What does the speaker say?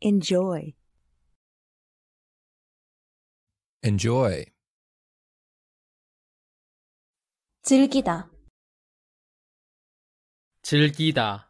Enjoy. Enjoy. 즐기다. 즐기다.